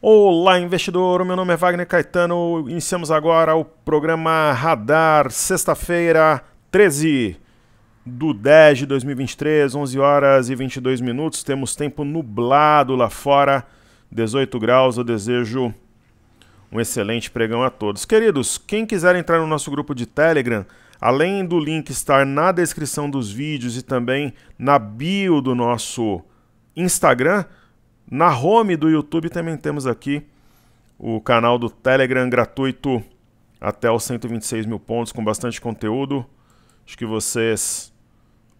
Olá, investidor. Meu nome é Wagner Caetano. Iniciamos agora o programa Radar, sexta-feira, 13 do 10 de 2023, 11 horas e 22 minutos. Temos tempo nublado lá fora, 18 graus. Eu desejo um excelente pregão a todos. Queridos, quem quiser entrar no nosso grupo de Telegram, além do link estar na descrição dos vídeos e também na bio do nosso Instagram, na home do YouTube também temos aqui o canal do Telegram gratuito até os 126 mil pontos, com bastante conteúdo. Acho que vocês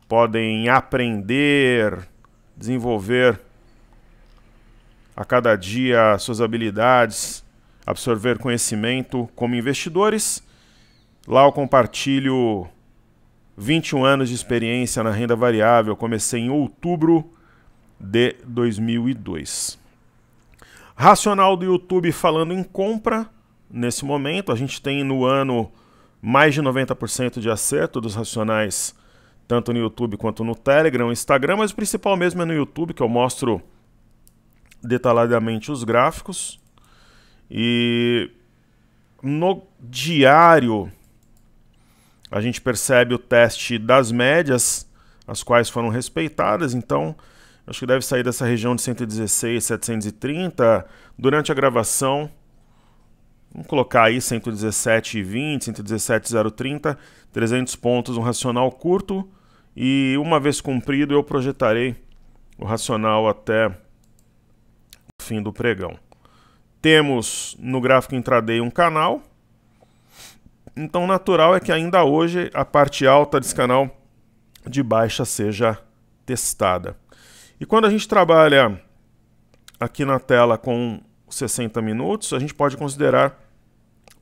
podem aprender, desenvolver a cada dia suas habilidades, absorver conhecimento como investidores. Lá eu compartilho 21 anos de experiência na renda variável. Comecei em outubro de 2002. Racional do YouTube falando em compra nesse momento. A gente tem no ano mais de 90% de acerto dos racionais, tanto no YouTube quanto no Telegram, Instagram, mas o principal mesmo é no YouTube, que eu mostro detalhadamente os gráficos. E no diário a gente percebe o teste das médias, as quais foram respeitadas, então acho que deve sair dessa região de 116, 730. Durante a gravação, vamos colocar aí 117,20, 117,030, 300 pontos, um racional curto. E uma vez cumprido, eu projetarei o racional até o fim do pregão. Temos no gráfico intraday um canal. Então, natural é que ainda hoje a parte alta desse canal de baixa seja testada. E quando a gente trabalha aqui na tela com 60 minutos, a gente pode considerar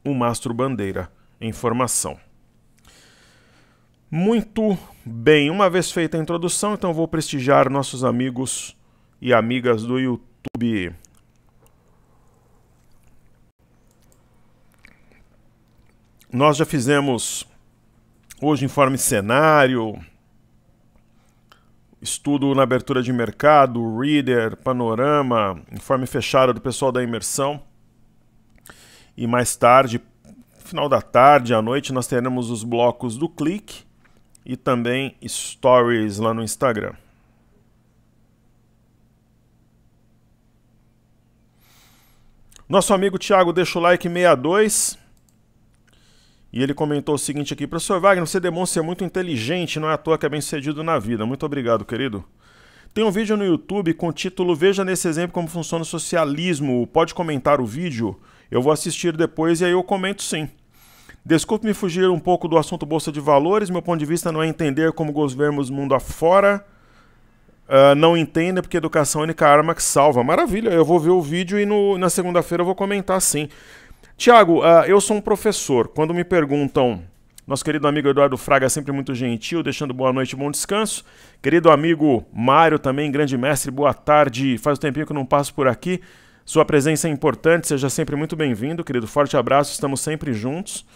o mastro bandeira em formação. Muito bem, uma vez feita a introdução, então vou prestigiar nossos amigos e amigas do YouTube. Nós já fizemos hoje informe cenário, estudo na abertura de mercado, Reader, Panorama, informe fechado do pessoal da imersão. E mais tarde, final da tarde, à noite, nós teremos os blocos do clique e também stories lá no Instagram. Nosso amigo Thiago deixa o like 62. E ele comentou o seguinte aqui: Professor Wagner, você demonstra ser muito inteligente, não é à toa que é bem sucedido na vida. Muito obrigado, querido. Tem um vídeo no YouTube com o título Veja nesse exemplo como funciona o socialismo. Pode comentar o vídeo? Eu vou assistir depois e aí eu comento sim. Desculpe-me fugir um pouco do assunto Bolsa de Valores. Meu ponto de vista não é entender como governos mundo afora uh, não entendem, porque educação é a única arma que salva. Maravilha, eu vou ver o vídeo e no, na segunda-feira eu vou comentar sim. Tiago, uh, eu sou um professor. Quando me perguntam, nosso querido amigo Eduardo Fraga, é sempre muito gentil, deixando boa noite e bom descanso. Querido amigo Mário, também grande mestre, boa tarde. Faz um tempinho que eu não passo por aqui. Sua presença é importante, seja sempre muito bem-vindo, querido. Forte abraço, estamos sempre juntos.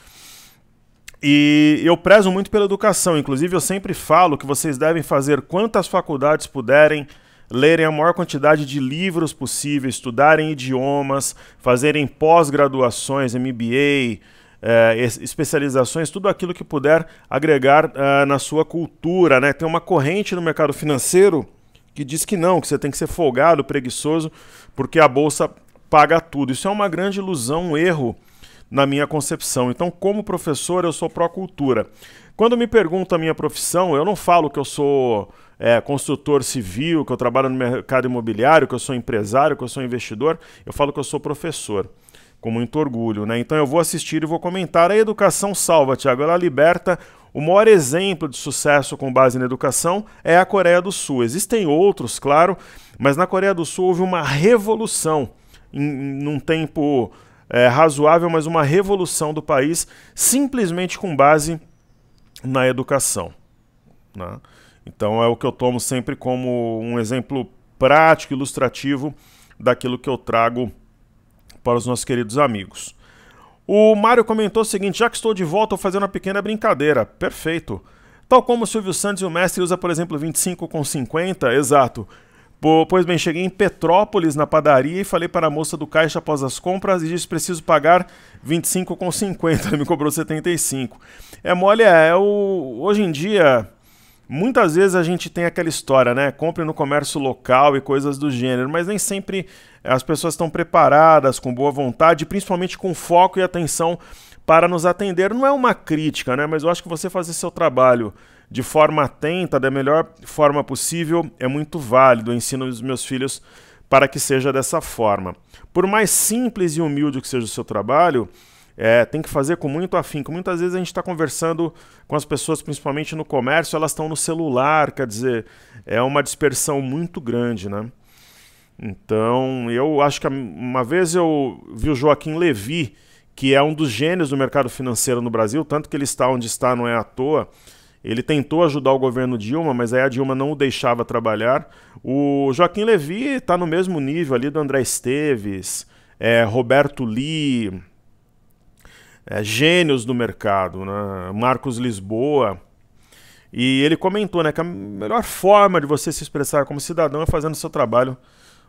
E eu prezo muito pela educação, inclusive eu sempre falo que vocês devem fazer quantas faculdades puderem lerem a maior quantidade de livros possível, estudarem idiomas, fazerem pós-graduações, MBA, é, especializações, tudo aquilo que puder agregar é, na sua cultura. Né? Tem uma corrente no mercado financeiro que diz que não, que você tem que ser folgado, preguiçoso, porque a bolsa paga tudo. Isso é uma grande ilusão, um erro na minha concepção. Então, como professor, eu sou pró-cultura. Quando me perguntam a minha profissão, eu não falo que eu sou é, construtor civil, que eu trabalho no mercado imobiliário, que eu sou empresário, que eu sou investidor, eu falo que eu sou professor, com muito orgulho. Né? Então eu vou assistir e vou comentar. A educação salva, Tiago, ela liberta. O maior exemplo de sucesso com base na educação é a Coreia do Sul. Existem outros, claro, mas na Coreia do Sul houve uma revolução em, em um tempo é, razoável, mas uma revolução do país simplesmente com base na educação. Né? Então é o que eu tomo sempre como um exemplo prático, ilustrativo daquilo que eu trago para os nossos queridos amigos. O Mário comentou o seguinte: já que estou de volta, vou fazer uma pequena brincadeira. Perfeito. Tal como o Silvio Santos e o Mestre usa, por exemplo, 25 com 50, exato. Pois bem, cheguei em Petrópolis na padaria e falei para a moça do caixa após as compras e disse preciso pagar 25,50. me cobrou 75. É mole, é, é o. Hoje em dia, muitas vezes a gente tem aquela história, né? Compre no comércio local e coisas do gênero, mas nem sempre as pessoas estão preparadas, com boa vontade, principalmente com foco e atenção para nos atender. Não é uma crítica, né? Mas eu acho que você fazer seu trabalho de forma atenta, da melhor forma possível, é muito válido. Eu ensino os meus filhos para que seja dessa forma. Por mais simples e humilde que seja o seu trabalho, é, tem que fazer com muito afinco. Muitas vezes a gente está conversando com as pessoas, principalmente no comércio, elas estão no celular, quer dizer, é uma dispersão muito grande, né? Então, eu acho que uma vez eu vi o Joaquim Levi, que é um dos gênios do mercado financeiro no Brasil, tanto que ele está onde está, não é à toa. Ele tentou ajudar o governo Dilma, mas aí a Dilma não o deixava trabalhar. O Joaquim Levi está no mesmo nível ali do André Esteves, é, Roberto Lee, é, gênios do mercado, né? Marcos Lisboa. E ele comentou né, que a melhor forma de você se expressar como cidadão é fazendo o seu trabalho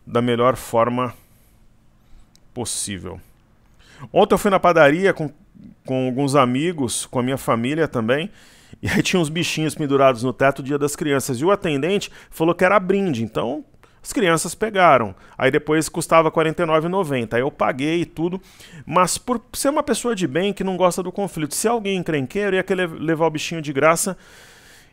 da melhor forma possível. Ontem eu fui na padaria com, com alguns amigos, com a minha família também. E aí tinha uns bichinhos pendurados no teto dia das crianças. E o atendente falou que era brinde. Então, as crianças pegaram. Aí depois custava R$ 49,90. Aí eu paguei e tudo. Mas por ser uma pessoa de bem que não gosta do conflito, se alguém encrenqueiro ia querer levar o bichinho de graça.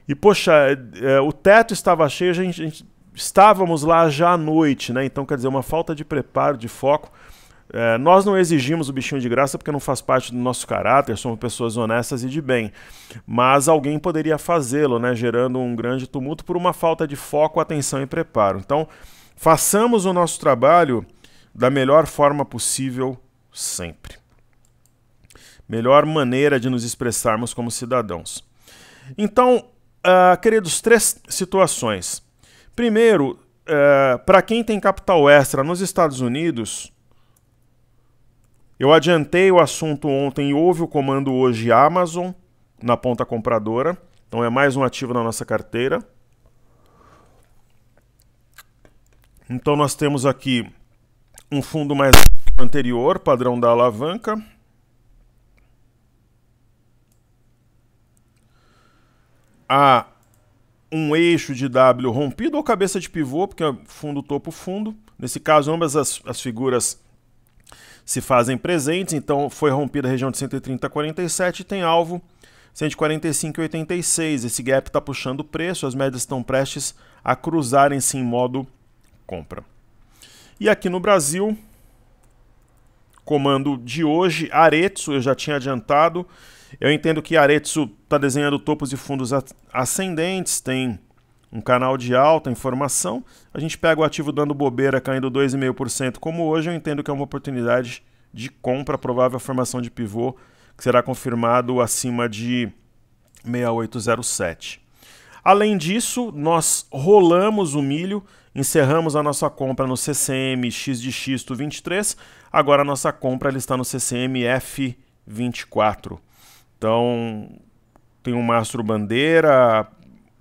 E, poxa, é, o teto estava cheio, a gente, a gente, estávamos lá já à noite, né? Então, quer dizer, uma falta de preparo, de foco. É, nós não exigimos o bichinho de graça porque não faz parte do nosso caráter, somos pessoas honestas e de bem. Mas alguém poderia fazê-lo, né, gerando um grande tumulto por uma falta de foco, atenção e preparo. Então, façamos o nosso trabalho da melhor forma possível sempre. Melhor maneira de nos expressarmos como cidadãos. Então, uh, queridos, três situações. Primeiro, uh, eh, para quem tem capital extra nos Estados Unidos, eu adiantei o assunto ontem, e houve o comando hoje Amazon na ponta compradora. Então é mais um ativo na nossa carteira. Então nós temos aqui um fundo mais anterior, padrão da alavanca. Há um eixo de W rompido ou cabeça de pivô, porque é fundo, topo, fundo. Nesse caso, ambas as, as figuras se fazem presentes, então foi rompida a região de 130 a 47 e tem alvo 145 86. Esse gap está puxando o preço, as médias estão prestes a cruzarem-se em modo compra. E aqui no Brasil, comando de hoje, Aretsu, eu já tinha adiantado. Eu entendo que Aretsu está desenhando topos e fundos ascendentes, tem um canal de alta informação, a gente pega o ativo dando bobeira caindo 2,5% como hoje, eu entendo que é uma oportunidade de compra, provável formação de pivô, que será confirmado acima de 6807. Além disso, nós rolamos o milho, encerramos a nossa compra no CCM XDX 23, agora a nossa compra ela está no CCM F24. Então, tem o um mastro bandeira,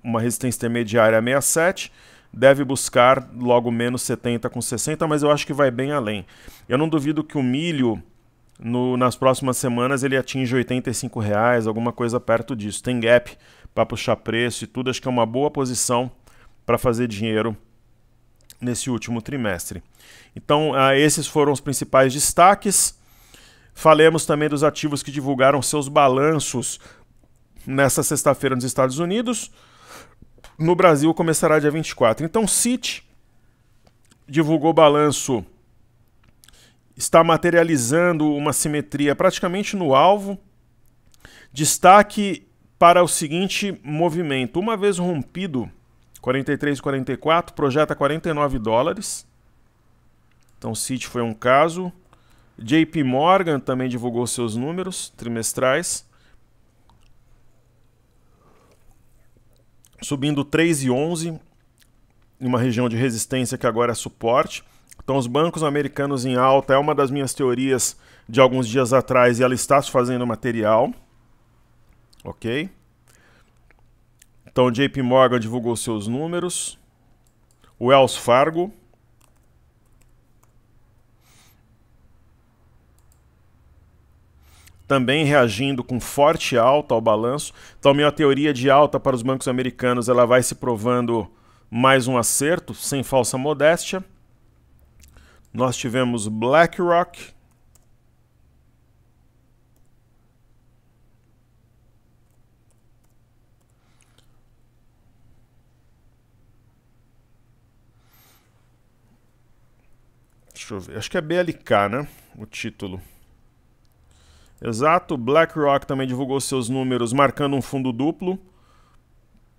uma resistência intermediária 67, deve buscar logo menos 70 com 60, mas eu acho que vai bem além. Eu não duvido que o milho no, nas próximas semanas ele atinja 85 reais, alguma coisa perto disso. Tem gap para puxar preço e tudo, acho que é uma boa posição para fazer dinheiro nesse último trimestre. Então, ah, esses foram os principais destaques. Falemos também dos ativos que divulgaram seus balanços nesta sexta-feira nos Estados Unidos. No Brasil começará dia 24. Então, Citi divulgou balanço, está materializando uma simetria praticamente no alvo. Destaque para o seguinte movimento: uma vez rompido 43,44, projeta 49 dólares. Então, Citi foi um caso. JP Morgan também divulgou seus números trimestrais. subindo 3,11 e em uma região de resistência que agora é suporte. Então, os bancos americanos em alta é uma das minhas teorias de alguns dias atrás e ela está se fazendo material. Ok? Então, JP Morgan divulgou seus números. O Wells Fargo também reagindo com forte alta ao balanço. Então, minha teoria de alta para os bancos americanos ela vai se provando mais um acerto, sem falsa modéstia. Nós tivemos BlackRock. Deixa eu ver, acho que é BLK, né? O título. Exato. BlackRock também divulgou seus números, marcando um fundo duplo.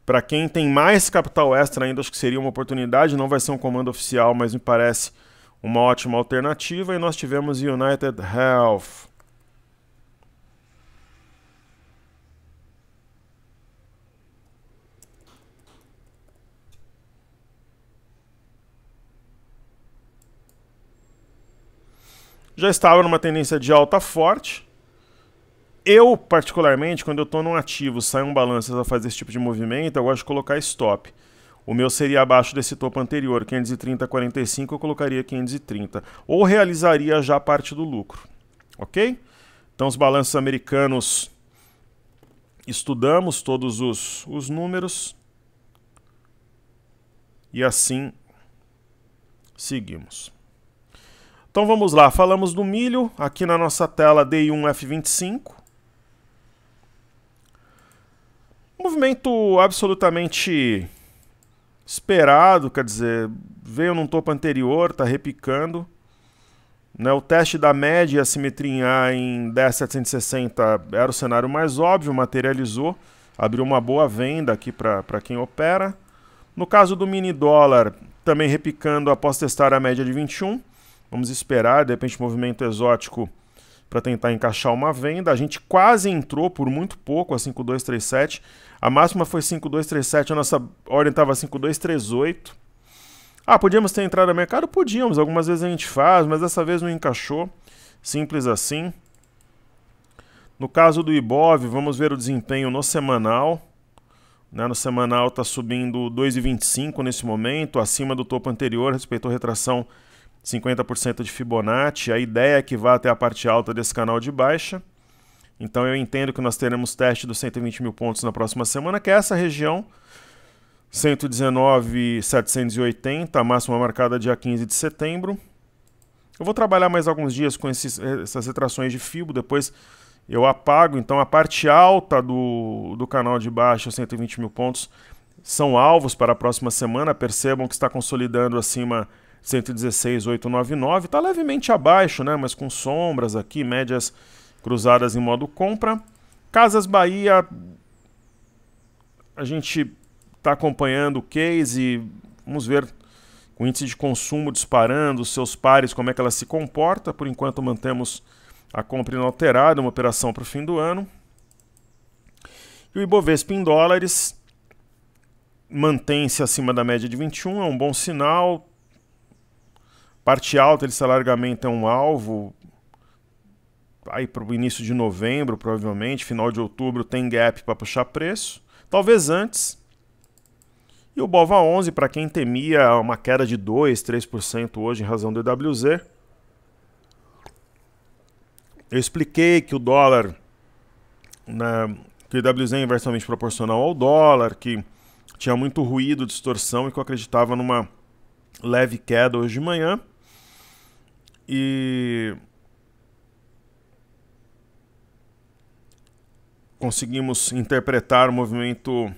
Para quem tem mais capital extra ainda, acho que seria uma oportunidade. Não vai ser um comando oficial, mas me parece uma ótima alternativa. E nós tivemos United Health. Já estava numa tendência de alta forte eu, particularmente, quando eu estou num ativo, sai um balanço a fazer esse tipo de movimento, eu gosto de colocar stop. O meu seria abaixo desse topo anterior, 530,45, eu colocaria 530. Ou realizaria já parte do lucro, ok? Então, os balanços americanos, estudamos todos os, os números. E assim, seguimos. Então, vamos lá. Falamos do milho. Aqui na nossa tela, D 1 f 25 movimento absolutamente esperado, quer dizer, veio num topo anterior, está repicando. Né, o teste da média e a simetria em A em 10760 era o cenário mais óbvio, materializou, abriu uma boa venda aqui para quem opera. No caso do mini dólar, também repicando após testar a média de 21, vamos esperar, de repente movimento exótico para tentar encaixar uma venda. A gente quase entrou por muito pouco a 5237. A máxima foi 5237, a nossa ordem estava 5238. Ah, podíamos ter entrado no mercado? Podíamos, algumas vezes a gente faz, mas dessa vez não encaixou. Simples assim. No caso do Ibov, vamos ver o desempenho no semanal. Né? No semanal está subindo 2,25 nesse momento, acima do topo anterior, respeitou retração 50% de Fibonacci. A ideia é que vá até a parte alta desse canal de baixa. Então eu entendo que nós teremos teste dos 120 mil pontos na próxima semana, que é essa região, 119,780, a máxima marcada dia 15 de setembro. Eu vou trabalhar mais alguns dias com esses, essas retrações de fibo, depois eu apago. Então a parte alta do, do canal de baixo, 120 mil pontos, são alvos para a próxima semana. Percebam que está consolidando acima 116,899. Está levemente abaixo, né? mas com sombras aqui, médias cruzadas em modo compra. Casas Bahia, a gente está acompanhando o case, vamos ver o índice de consumo disparando, os seus pares, como é que ela se comporta. Por enquanto mantemos a compra inalterada, uma operação para o fim do ano. E o Ibovespa em dólares mantém-se acima da média de 21, é um bom sinal, Parte alta desse alargamento é um alvo aí para o início de novembro, provavelmente, final de outubro tem gap para puxar preço, talvez antes. E o Bova 11, para quem temia uma queda de 2, 3% hoje em razão do EWZ. Eu expliquei que o dólar né, que o EWZ é inversamente proporcional ao dólar, que tinha muito ruído, distorção e que eu acreditava numa leve queda hoje de manhã. E conseguimos interpretar o movimento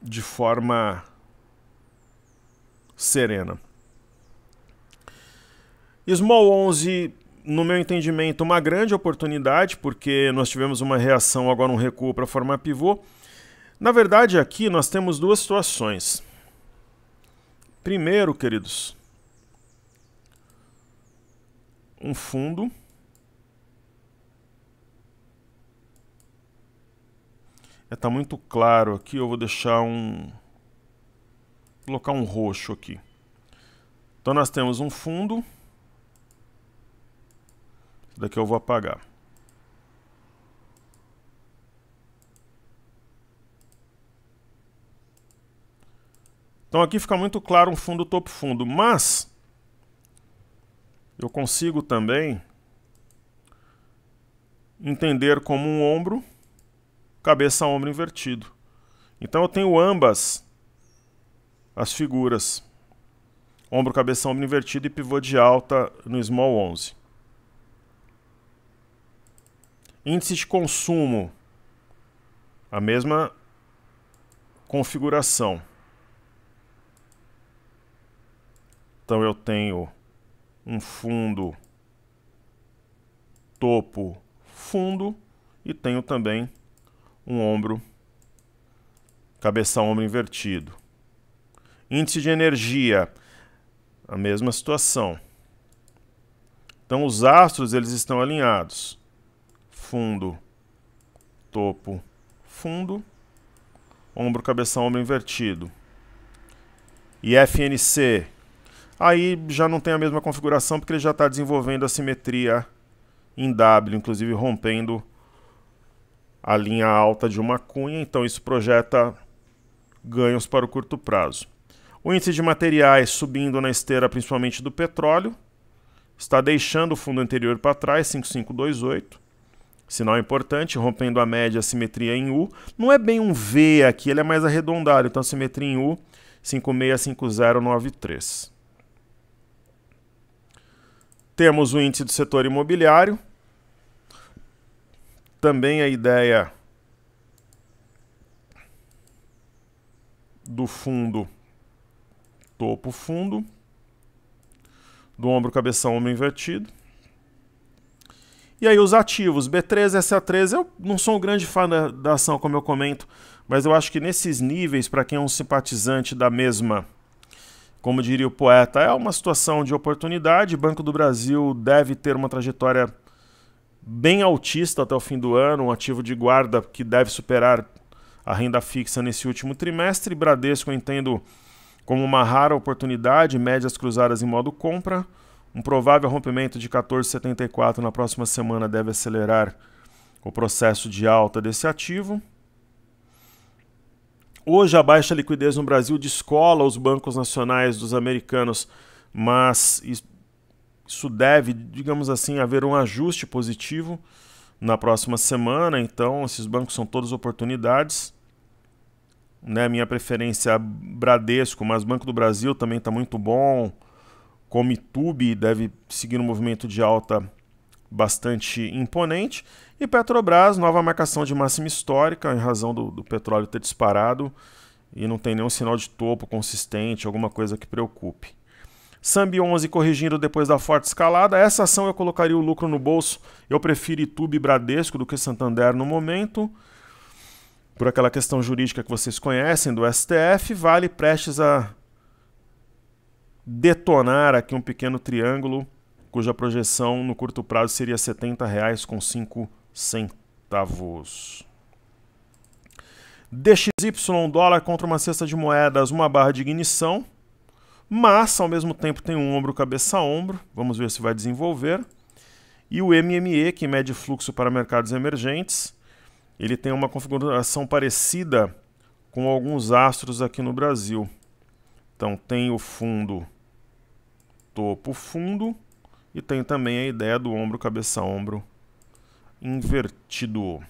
de forma serena. Small 11, no meu entendimento, uma grande oportunidade, porque nós tivemos uma reação, agora um recuo para formar pivô. Na verdade, aqui nós temos duas situações. Primeiro, queridos, um fundo. Está é, muito claro aqui, eu vou deixar um... Colocar um roxo aqui. Então nós temos um fundo. Isso daqui eu vou apagar. Então aqui fica muito claro um fundo topo fundo, mas eu consigo também entender como um ombro, cabeça ombro invertido. Então eu tenho ambas as figuras. Ombro cabeça ombro invertido e pivô de alta no small 11. Índice de consumo. A mesma configuração. Então eu tenho um fundo, topo, fundo e tenho também um ombro, cabeça-ombro invertido. Índice de energia, a mesma situação. Então os astros eles estão alinhados. Fundo, topo, fundo, ombro, cabeça, ombro invertido. E FNC, Aí já não tem a mesma configuração porque ele já está desenvolvendo a simetria em W, inclusive rompendo a linha alta de uma cunha, então isso projeta ganhos para o curto prazo. O índice de materiais subindo na esteira principalmente do petróleo, está deixando o fundo anterior para trás, 5528. Sinal importante, rompendo a média, simetria em U. Não é bem um V aqui, ele é mais arredondado, então simetria em U, 565093. Temos o índice do setor imobiliário. Também a ideia do fundo topo fundo, do ombro cabeção ombro invertido. E aí os ativos, B3, SA3, eu não sou um grande fã da, da ação como eu comento, mas eu acho que nesses níveis, para quem é um simpatizante da mesma como diria o poeta, é uma situação de oportunidade. O Banco do Brasil deve ter uma trajetória bem altista até o fim do ano, um ativo de guarda que deve superar a renda fixa nesse último trimestre. Bradesco, eu entendo como uma rara oportunidade, médias cruzadas em modo compra. Um provável rompimento de 14,74 na próxima semana deve acelerar o processo de alta desse ativo. Hoje a baixa liquidez no Brasil descola os bancos nacionais dos americanos, mas isso deve, digamos assim, haver um ajuste positivo na próxima semana. Então, esses bancos são todas oportunidades. Né, minha preferência é Bradesco, mas Banco do Brasil também está muito bom. Comitube deve seguir um movimento de alta bastante imponente. E Petrobras, nova marcação de máxima histórica, em razão do, do petróleo ter disparado e não tem nenhum sinal de topo consistente, alguma coisa que preocupe. Sambi 11 corrigindo depois da forte escalada. Essa ação eu colocaria o lucro no bolso. Eu prefiro Itube e Bradesco do que Santander no momento. Por aquela questão jurídica que vocês conhecem do STF, vale prestes a detonar aqui um pequeno triângulo cuja projeção no curto prazo seria R$ 70,00 com 5 centavos. DXY dólar contra uma cesta de moedas, uma barra de ignição, mas ao mesmo tempo tem um ombro cabeça ombro, vamos ver se vai desenvolver. E o MME, que mede fluxo para mercados emergentes, ele tem uma configuração parecida com alguns astros aqui no Brasil. Então tem o fundo topo fundo e tem também a ideia do ombro cabeça ombro invertido.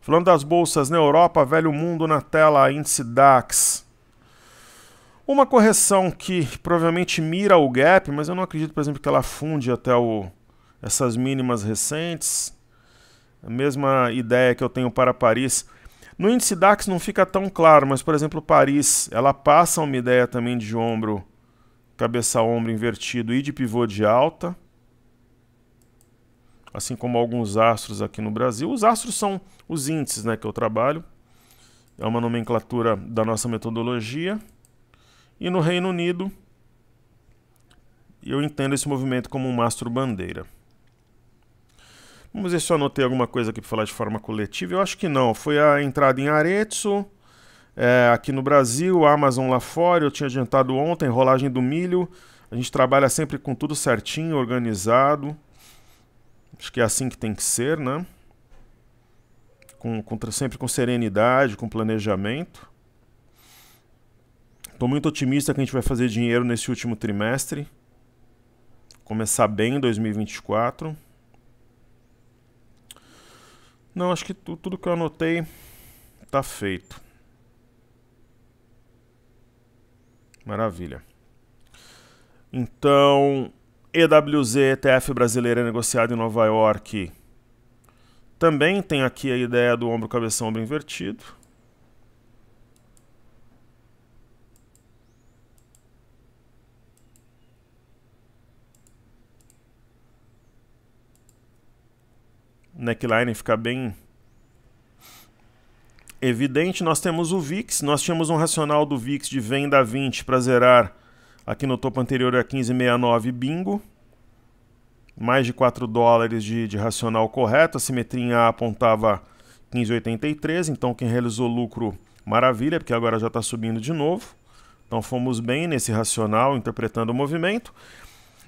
Falando das bolsas na Europa, velho mundo na tela, índice DAX. Uma correção que provavelmente mira o gap, mas eu não acredito, por exemplo, que ela funde até o, essas mínimas recentes. A mesma ideia que eu tenho para Paris. No índice DAX não fica tão claro, mas, por exemplo, Paris, ela passa uma ideia também de ombro, cabeça-ombro invertido e de pivô de alta assim como alguns astros aqui no Brasil. Os astros são os índices né, que eu trabalho, é uma nomenclatura da nossa metodologia. E no Reino Unido, eu entendo esse movimento como um mastro-bandeira. Vamos ver se eu anotei alguma coisa aqui para falar de forma coletiva. Eu acho que não. Foi a entrada em Arezzo, é, aqui no Brasil, Amazon lá fora. Eu tinha adiantado ontem, rolagem do milho. A gente trabalha sempre com tudo certinho, organizado. Acho que é assim que tem que ser, né? Com, com sempre com serenidade, com planejamento. Estou muito otimista que a gente vai fazer dinheiro nesse último trimestre. Começar bem em 2024. Não, acho que tudo que eu anotei está feito. Maravilha. Então, EWZ ETF brasileira é negociada em Nova York. Também tem aqui a ideia do ombro cabeça ombro invertido. Neckline fica bem evidente. Nós temos o VIX, nós tínhamos um racional do VIX de venda 20 para zerar Aqui no topo anterior é a 15,69 bingo. Mais de 4 dólares de, de racional correto. A simetria apontava 15,83. Então quem realizou lucro, maravilha, porque agora já está subindo de novo. Então fomos bem nesse racional, interpretando o movimento.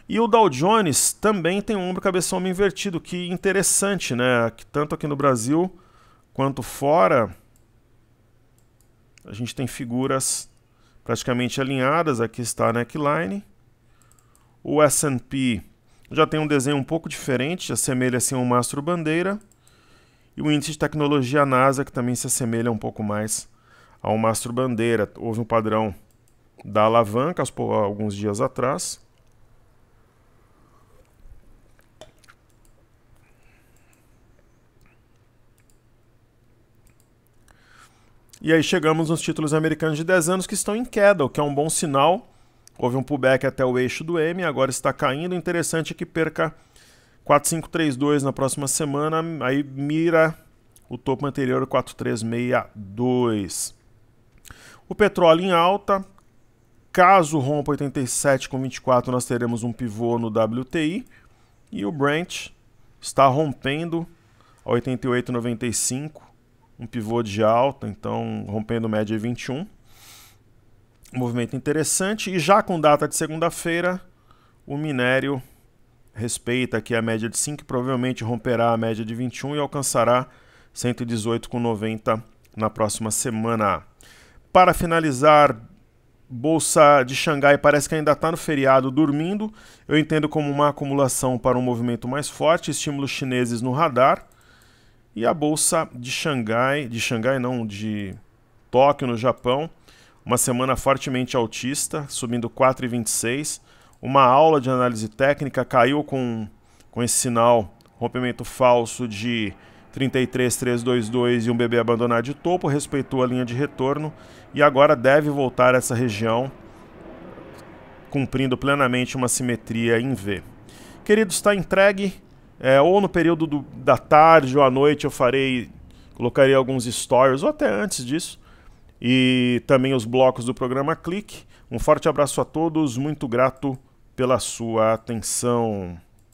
E o Dow Jones também tem um ombro cabeça invertido, que interessante, né? Que tanto aqui no Brasil quanto fora a gente tem figuras praticamente alinhadas. Aqui está a neckline. O S&P já tem um desenho um pouco diferente, assemelha-se a um mastro bandeira. E o índice de tecnologia NASA, que também se assemelha um pouco mais a um mastro bandeira. Houve um padrão da alavanca alguns dias atrás. E aí chegamos nos títulos americanos de 10 anos que estão em queda, o que é um bom sinal. Houve um pullback até o eixo do M, agora está caindo. interessante que perca 4532 na próxima semana, aí mira o topo anterior 4362. O petróleo em alta. Caso rompa 87,24, nós teremos um pivô no WTI. E o Brent está rompendo a 88,95 um pivô de alta, então rompendo média de 21. Um movimento interessante. E já com data de segunda-feira, o minério respeita aqui a média de 5, provavelmente romperá a média de 21 e alcançará 118,90 na próxima semana. Para finalizar, Bolsa de Xangai parece que ainda está no feriado dormindo. Eu entendo como uma acumulação para um movimento mais forte, estímulos chineses no radar. E a bolsa de Xangai, de Xangai não, de Tóquio, no Japão, uma semana fortemente altista, subindo 4,26. Uma aula de análise técnica caiu com, com esse sinal, rompimento falso de 33322 e um bebê abandonado de topo, respeitou a linha de retorno e agora deve voltar a essa região, cumprindo plenamente uma simetria em V. Queridos, está entregue é, ou no período do, da tarde ou à noite eu farei, colocarei alguns stories, ou até antes disso. E também os blocos do programa Clique. Um forte abraço a todos, muito grato pela sua atenção.